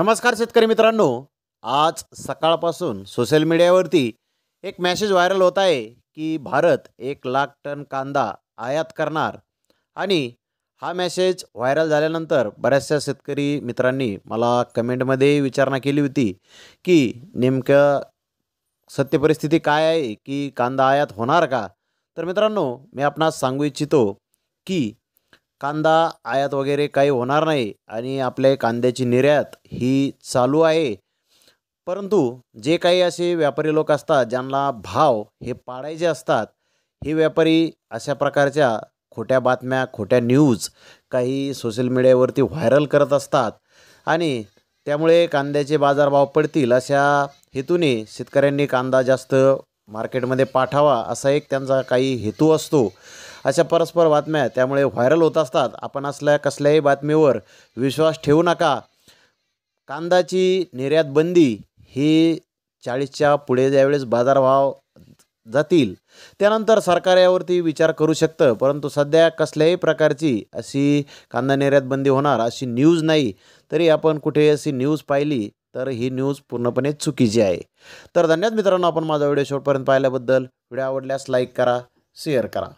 नमस्कार शेतकरी मित्रांनो आज सकाळपासून सोशल मीडियावरती एक मेसेज व्हायरल होत आहे की भारत एक लाख टन कांदा आयात करणार आणि हा मेसेज व्हायरल झाल्यानंतर बऱ्याचशा शेतकरी मित्रांनी मला कमेंटमध्ये विचारणा केली होती की नेमकं सत्य परिस्थिती काय आहे की कांदा आयात होणार का तर मित्रांनो मी आपणास सांगू इच्छितो की कांदा आयात वगैरे काही होणार नाही आणि आपले कांद्याची निर्यात ही चालू आहे परंतु जे काही असे व्यापारी लोक असतात ज्यांना भाव हे पाडायचे असतात हे व्यापारी अशा प्रकारच्या खोट्या बातम्या खोट्या न्यूज काही सोशल मीडियावरती व्हायरल करत असतात आणि त्यामुळे कांद्याचे बाजारभाव पडतील अशा हेतूने शेतकऱ्यांनी कांदा जास्त मार्केटमध्ये पाठावा असा एक त्यांचा काही हेतू असतो अशा परस्पर बातम्या त्यामुळे व्हायरल होत असतात आपण असल्या कसल्याही बातमीवर विश्वास ठेवू नका कांदाची निर्यात बंदी ही चाळीसच्या पुढे ज्यावेळेस बाजारभाव जातील त्यानंतर सरकार यावरती विचार करू शकतं परंतु सध्या कसल्याही प्रकारची अशी कांदा निर्यात बंदी होणार अशी न्यूज नाही तरी आपण कुठे अशी न्यूज पाहिली तर ही न्यूज पूर्णपणे चुकीची आहे तर धन्यवाद मित्रांनो आपण माझा व्हिडिओ शेवटपर्यंत पाहिल्याबद्दल व्हिडिओ आवडल्यास लाईक करा शेअर करा